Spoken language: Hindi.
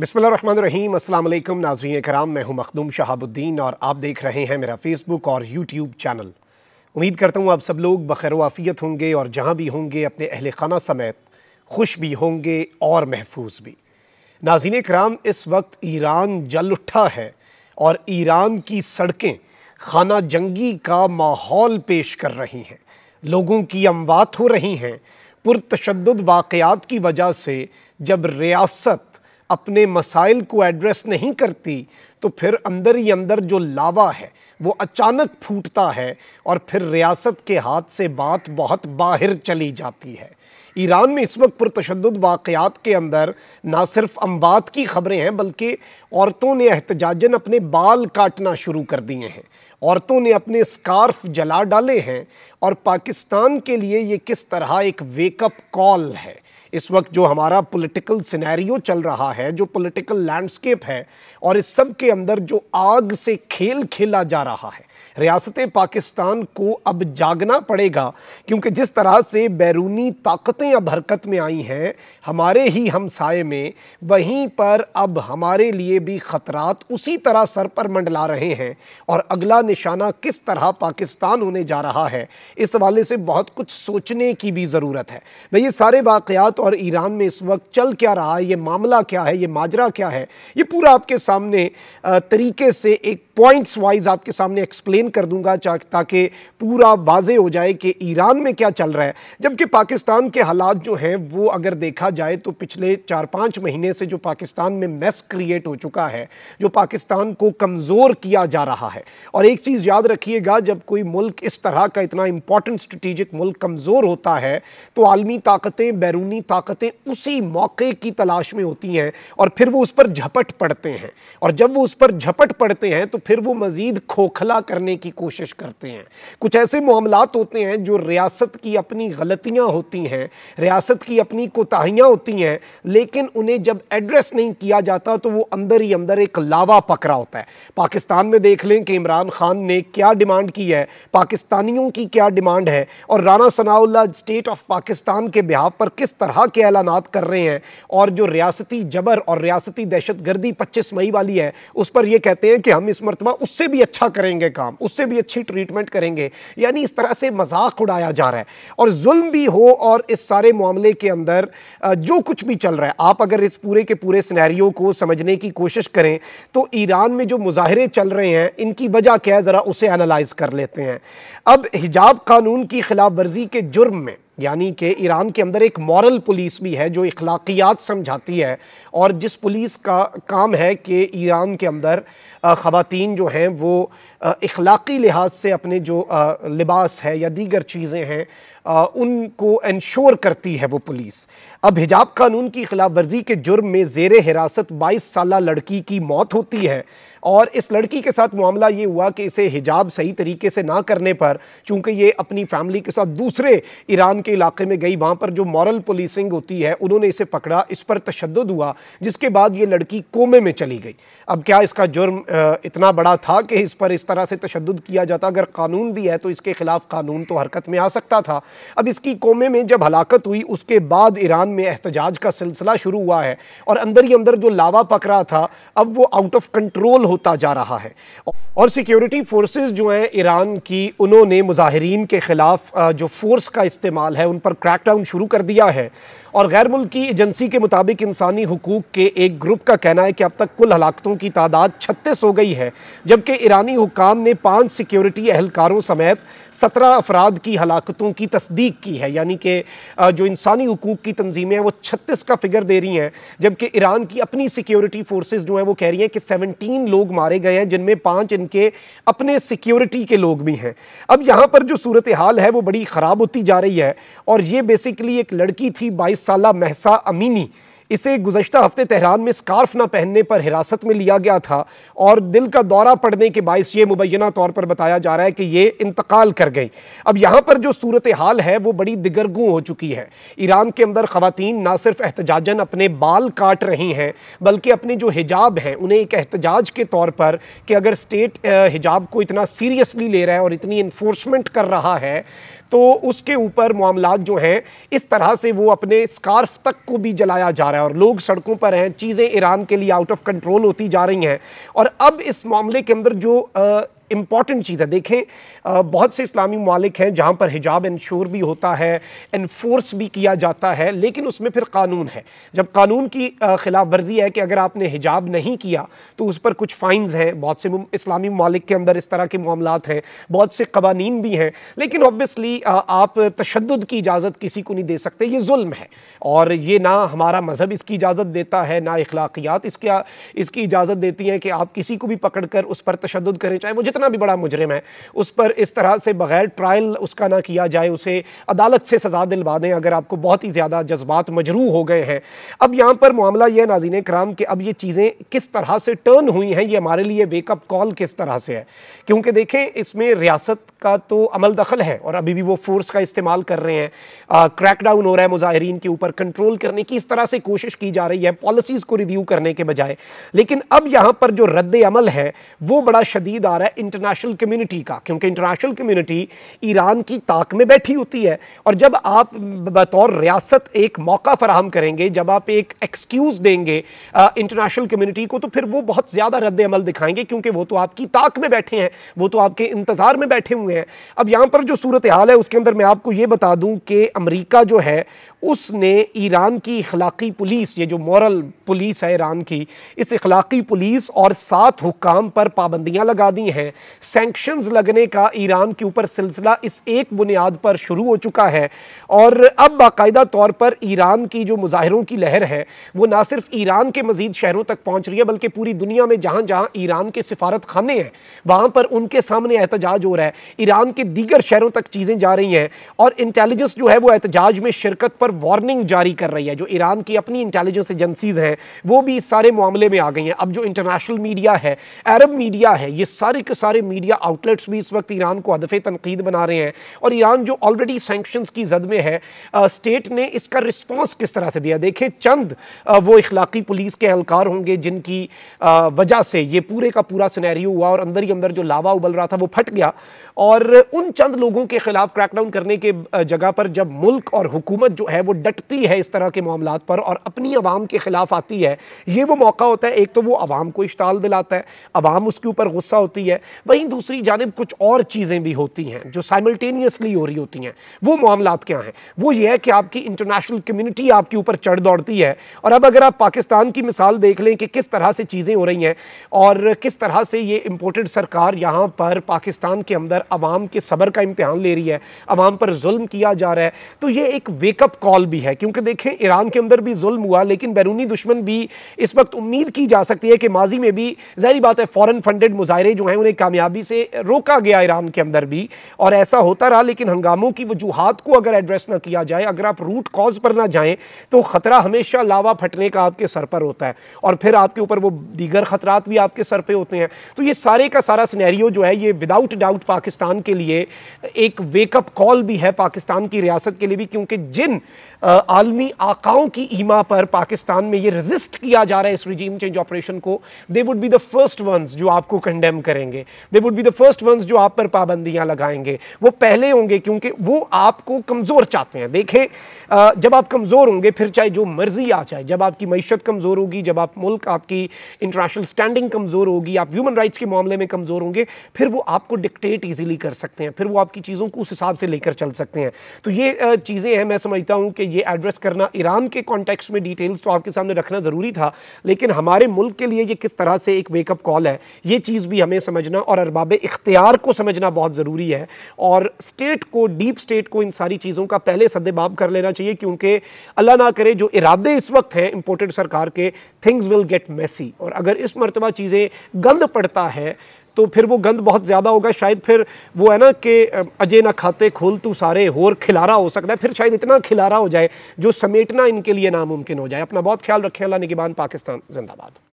रहीम अल्लाम नाजरीन कराम मैं हूं मखदूम शहाबुद्दीन और आप देख रहे हैं मेरा फेसबुक और यूट्यूब चैनल उम्मीद करता हूं आप सब लोग बखैर वाफ़ियत होंगे और जहां भी होंगे अपने अहल खाना समेत खुश भी होंगे और महफूज भी नाजीन कराम इस वक्त ईरान जल उठा है और ईरान की सड़कें खाना जंगी का माहौल पेश कर रही हैं लोगों की अमवात हो रही हैं पुरतशद वाक़ात की वजह से जब रियासत अपने मसाइल को एड्रेस नहीं करती तो फिर अंदर ही अंदर जो लावा है वो अचानक फूटता है और फिर रियासत के हाथ से बात बहुत बाहर चली जाती है ईरान में इस वक्त पुरतशद वाक़ात के अंदर ना सिर्फ अमवात की खबरें हैं बल्कि औरतों ने एहतजाजन अपने बाल काटना शुरू कर दिए हैं औरतों ने अपने स्कार्फ जला डाले हैं और पाकिस्तान के लिए ये किस तरह एक वेकअप कॉल है इस वक्त जो हमारा पॉलिटिकल सिनेरियो चल रहा है जो पॉलिटिकल लैंडस्केप है और इस सब के अंदर जो आग से खेल खेला जा रहा है रियासत पाकिस्तान को अब जागना पड़ेगा क्योंकि जिस तरह से बैरूनी ताकतें अब हरकत में आई हैं हमारे ही हमसाए में वहीं पर अब हमारे लिए भी ख़तरात उसी तरह सर पर मंडला रहे हैं और अगला निशाना किस तरह पाकिस्तान होने जा रहा है इस हवाले से बहुत कुछ सोचने की भी ज़रूरत है भाई ये सारे वाक़ात और ईरान में इस वक्त चल क्या रहा है ये मामला क्या है ये माजरा क्या है ये पूरा आपके सामने तरीके से एक पॉइंट्स वाइज आपके सामने एक्सप्लेन एक्सप्लेन कर दूंगा ताकि पूरा वाजे हो जाए कि ईरान में क्या चल रहा है जबकि पाकिस्तान के हालात जो हैं वो अगर देखा जाए तो पिछले चार पाँच महीने से जो पाकिस्तान में मेस क्रिएट हो चुका है जो पाकिस्तान को कमज़ोर किया जा रहा है और एक चीज़ याद रखिएगा जब कोई मुल्क इस तरह का इतना इंपॉर्टेंट स्ट्रेटिजिक मुल्क कमज़ोर होता है तो आलमी ताकतें बैरूनी ताकतें उसी मौके की तलाश में होती हैं और फिर वो उस पर झपट पड़ते हैं और जब वो उस पर झपट पड़ते हैं तो फिर वो मज़ीद खोखला करने करने की कोशिश करते हैं कुछ ऐसे मामला होते हैं जो रियासत की अपनी गलतियां होती हैं रियासत की अपनी कोताहियां होती हैं लेकिन उन्हें जब एड्रेस नहीं किया जाता तो वो अंदर ही अंदर एक लावा पकड़ा होता है पाकिस्तान में देख लें कि इमरान खान ने क्या डिमांड की है पाकिस्तानियों की क्या डिमांड है और राना सनाउल्ला स्टेट ऑफ पाकिस्तान के बिहाव पर किस तरह के ऐलान कर रहे हैं और जो रियासती जबर और रियासती दहशत गर्दी पच्चीस मई वाली है उस पर यह कहते हैं कि हम इस मरतबा उससे भी अच्छा करेंगे काम उससे भी अच्छी ट्रीटमेंट करेंगे यानी इस तरह से मजाक उड़ाया जा रहा है और जुल्म भी हो और इस सारे मामले के अंदर जो कुछ भी चल रहा है आप अगर इस पूरे के पूरे सिनेरियो को समझने की कोशिश करें तो ईरान में जो मुजाहरे चल रहे हैं इनकी वजह क्या है ज़रा उसे एनालाइज कर लेते हैं अब हिजाब कानून की खिलाफ वर्जी के जुर्म में यानी कि ईरान के अंदर एक मॉरल पुलिस भी है जो इखलाकियात समझाती है और जिस पुलिस का काम है कि ईरान के अंदर ख़वातीन जो हैं वो इखलाकी लिहाज से अपने जो लिबास है या दीगर चीज़ें हैं आ, उनको इंश्योर करती है वो पुलिस अब हिजाब कानून की खिलाफ वर्जी के जुर्म में जेर हिरासत बाईस साल लड़की की मौत होती है और इस लड़की के साथ मामला ये हुआ कि इसे हिजाब सही तरीके से ना करने पर चूँकि ये अपनी फैमिली के साथ दूसरे ईरान के इलाके में गई वहाँ पर जो मॉरल पुलिसिंग होती है उन्होंने इसे पकड़ा इस पर तशद हुआ जिसके बाद ये लड़की कोमे में चली गई अब क्या इसका जुर्म इतना बड़ा था कि इस पर इस तरह से तशद किया जाता अगर कानून भी है तो इसके खिलाफ कानून तो हरकत में आ सकता था अब इसकी कौमे में जब हलाकत हुई उसके बाद ईरान में एहतजाज का सिलसिला शुरू हुआ है और अंदर ही अंदर जो लावा पक रहा था अब वो आउट ऑफ कंट्रोल होता जा रहा है और सिक्योरिटी फोर्सेस जो हैं ईरान की उन्होंने मुजाहरीन के ख़िलाफ़ जो फ़ोर्स का इस्तेमाल है उन पर क्रैकडाउन शुरू कर दिया है और गैर मुल्की एजेंसी के मुताबिक इंसानी हकूक़ के एक ग्रुप का कहना है कि अब तक कुल हलाकतों की तादाद छत्तीस हो गई है जबकि ईरानी हुकाम ने पाँच सिक्योरिटी एहलकारों समेत सत्रह अफराद की हलाकतों की तस्दीक की है यानी कि जो इंसानी हकूक़ की तंजीमें हैं वो छत्तीस का फिगर दे रही हैं जबकि ईरान की अपनी सिक्योरिटी फोर्सेज जो हैं वो कह रही हैं कि सेवनटीन लोग मारे गए हैं जिनमें पाँच इनके अपने सिक्योरिटी के लोग भी हैं अब यहाँ पर जो सूरत हाल है वो बड़ी ख़राब होती जा रही है और ये बेसिकली एक लड़की थी बाईस साल महसा अमीनी इसे गुजशत हफ्ते तेहरान में स्कार्फ ना पहनने पर हिरासत में लिया गया था और दिल का दौरा पड़ने के बायस ये मुबैना तौर पर बताया जा रहा है कि ये इंतकाल कर गई अब यहाँ पर जो सूरत हाल है वो बड़ी दिगरगू हो चुकी है ईरान के अंदर खवतान ना सिर्फ एहतजाजन अपने बाल काट रही हैं बल्कि अपने जो हिजाब हैं उन्हें एक एहतजाज के तौर पर कि अगर स्टेट हिजाब को इतना सीरियसली ले रहा है और इतनी इन्फोर्समेंट कर रहा है तो उसके ऊपर मामला जो हैं इस तरह से वो अपने स्कार्फ तक को भी जलाया जा रहा है और लोग सड़कों पर हैं चीज़ें ईरान के लिए आउट ऑफ कंट्रोल होती जा रही हैं और अब इस मामले के अंदर जो इंपॉर्टेंट चीज़ है देखें बहुत से इस्लामी ममालिक हैं जहाँ पर हिजाब इंश्योर भी होता है इन्फोर्स भी किया जाता है लेकिन उसमें फिर कानून है जब कानून की खिलाफ वर्जी है कि अगर आपने हिजाब नहीं किया तो उस पर कुछ फ़ाइन्स हैं बहुत से इस्लामी ममालिक के अंदर इस तरह के मामला हैं बहुत से कवानीन भी हैं लेकिन ऑब्वियसली आप तशद की इजाज़त किसी को नहीं दे सकते ये जुल्म है और ये ना हमारा मज़हब इसकी इजाज़त देता है ना अखलाकियात इसकी इजाज़त देती हैं कि आप किसी को भी पकड़ कर उस पर तशद करें चाहे वो जितना रखना भी बड़ा मुजरिम है उस पर इस तरह से बगैर ट्रायल उसका ना किया जाए उसे अदालत से सजा दिलवा दें अगर आपको बहुत ही ज़्यादा जज्बात मजरू हो गए हैं अब यहाँ पर मामला यह नाजीन कराम कि अब ये चीज़ें किस तरह से टर्न हुई हैं ये हमारे लिए वेकअप कॉल किस तरह से है क्योंकि देखें इसमें रियासत का तो अमल दखल है और अभी भी वो फोर्स का इस्तेमाल कर रहे हैं क्रैकडाउन हो रहा है मुजाहरीन के ऊपर कंट्रोल करने की इस तरह से कोशिश की जा रही है पॉलिसीज़ को रिव्यू करने के बजाय लेकिन अब यहाँ पर जो रद्द अमल है वो बड़ा शदीद आ रहा है इंटरनेशनल कम्युनिटी का क्योंकि इंटरनेशनल कम्युनिटी ईरान की ताक में बैठी होती है और जब आप बतौर रियासत एक मौका फराहम करेंगे जब आप एक एक्सक्यूज़ देंगे इंटरनेशनल कम्युनिटी को तो फिर वो बहुत ज़्यादा रद्द अमल दिखाएंगे क्योंकि वो तो आपकी ताक में बैठे हैं वो तो आपके इंतज़ार में बैठे हुए हैं अब यहां पर जो सूरत हाल है उसके अंदर मैं आपको ये बता दूँ कि अमरीका जो है उसने ईरान की इखलाकी पुलिस ये जो मॉरल पुलिस है ईरान की इस इखलाकी पुलिस और सात हुकाम पर पाबंदियां लगा दी हैं सैंक्शंस लगने का ईरान के ऊपर सिलसिला इस एक बुनियाद पर शुरू हो चुका है और अब बाकायदा तौर पर ईरान की जो मुजाहरों की लहर है वो ना सिर्फ ईरान के मजीद शहरों तक पहुँच रही है बल्कि पूरी दुनिया में जहाँ जहाँ ईरान के सफारत खाने हैं वहाँ पर उनके सामने एहतजाज हो रहा है ईरान के दीगर शहरों तक चीज़ें जा रही हैं और इंटेलिजेंस जो है वो एहतजाज में शिरकत पर वार्निंग जारी कर रही है जो ईरान की अपनी इंटेलिजेंस एजेंसीज हैं वो भी इस सारे मामले में आ गई हैं अब जो इंटरनेशनल मीडिया है अरब मीडिया है ये सारे के सारे मीडिया आउटलेट्स भी इस वक्त ईरान को हदफ तनकीद बना रहे हैं और ईरान जो ऑलरेडी सेंक्शन की जद में है आ, स्टेट ने इसका रिस्पॉन्स किस तरह से दिया देखें चंद आ, वो इखलाकी पुलिस के एहलकार होंगे जिनकी वजह से ये पूरे का पूरा सिनेरियो हुआ और अंदर ही अंदर जो लावा उबल रहा था वो फट गया और उन चंद लोगों के खिलाफ क्रैकडाउन करने के जगह पर जब मुल्क और हुकूमत जो है है वो डटती है इस तरह के मामला पर और अपनी आवाम के ख़िलाफ़ आती है ये वो मौका होता है एक तो वो आवाम को इश्ताल दिलाता है आवाम उसके ऊपर गुस्सा होती है वहीं दूसरी जानब कुछ और चीज़ें भी होती हैं जो साइमल्टेनियसली हो रही होती हैं वो मामला क्या हैं वो ये है कि आपकी इंटरनेशनल कम्यूनिटी आपके ऊपर चढ़ दौड़ती है और अब अगर आप पाकिस्तान की मिसाल देख लें कि किस तरह से चीज़ें हो रही हैं और किस तरह से ये इम्पोर्टेड सरकार यहाँ पर पाकिस्तान के अंदर आवाम के सबर का इम्तहान ले रही है आवाम पर जुल्म किया जा रहा है तो ये एक वेकअप कॉल कॉल भी है क्योंकि देखें ईरान के अंदर भी जुल्म हुआ लेकिन बैरूनी दुश्मन भी इस वक्त उम्मीद की जा सकती है कि माजी में भी जहरी बात है फ़ॉरन फंडेड मुजाहरे जो हैं उन्हें कामयाबी से रोका गया ईरान के अंदर भी और ऐसा होता रहा लेकिन हंगामों की वजूहत को अगर एड्रेस ना किया जाए अगर आप रूट कॉज पर ना जाएँ तो ख़तरा हमेशा लावा फटने का आपके सर पर होता है और फिर आपके ऊपर वो दीगर खतरा भी आपके सर पर होते हैं तो ये सारे का सारा सिनेरियो जो है ये विदाउट डाउट पाकिस्तान के लिए एक वेकअप कॉल भी है पाकिस्तान की रियासत के लिए भी क्योंकि जिन आलमी आकाओं की ईमा पर पाकिस्तान में ये रजिस्ट किया जा रहा है इस रिजीम चेंज ऑपरेशन को they would be the first ones जो आपको कंडेम करेंगे they would be the first ones जो आप पर पाबंदियां लगाएंगे वो पहले होंगे क्योंकि वो आपको कमज़ोर चाहते हैं देखें जब आप कमज़ोर होंगे फिर चाहे जो मर्ज़ी आ जाए जब आपकी मीशत कमज़ोर होगी जब आप मुल्क आपकी इंटरनेशनल स्टैंडिंग कमज़ोर होगी आप ह्यूमन राइट्स के मामले में कमज़ोर होंगे फिर वो आपको डिक्टेट ईजिली कर सकते हैं फिर वो आपकी चीज़ों को उस हिसाब से लेकर चल सकते हैं तो ये चीज़ें हैं मैं समझता हूँ हूं कि ये एड्रेस करना ईरान के कॉन्टेक्स्ट में डिटेल्स तो आपके सामने रखना ज़रूरी था लेकिन हमारे मुल्क के लिए ये किस तरह से एक वेकअप कॉल है ये चीज़ भी हमें समझना और अरबाब इख्तियार को समझना बहुत ज़रूरी है और स्टेट को डीप स्टेट को इन सारी चीज़ों का पहले सदेबाब कर लेना चाहिए क्योंकि अल्लाह ना करे जो इरादे इस वक्त हैं इम्पोर्टेड सरकार के थिंग्स विल गेट मैसी और अगर इस मरतबा चीज़ें गंद पड़ता है तो फिर वो गंद बहुत ज़्यादा होगा शायद फिर वो है ना कि अजय ना खाते खोल तू सारे और खिलारा हो सकता है फिर शायद इतना खिलारा हो जाए जो समेटना इनके लिए नामुमकिन हो जाए अपना बहुत ख्याल रखें अल्लाह निगबान पाकिस्तान जिंदाबाद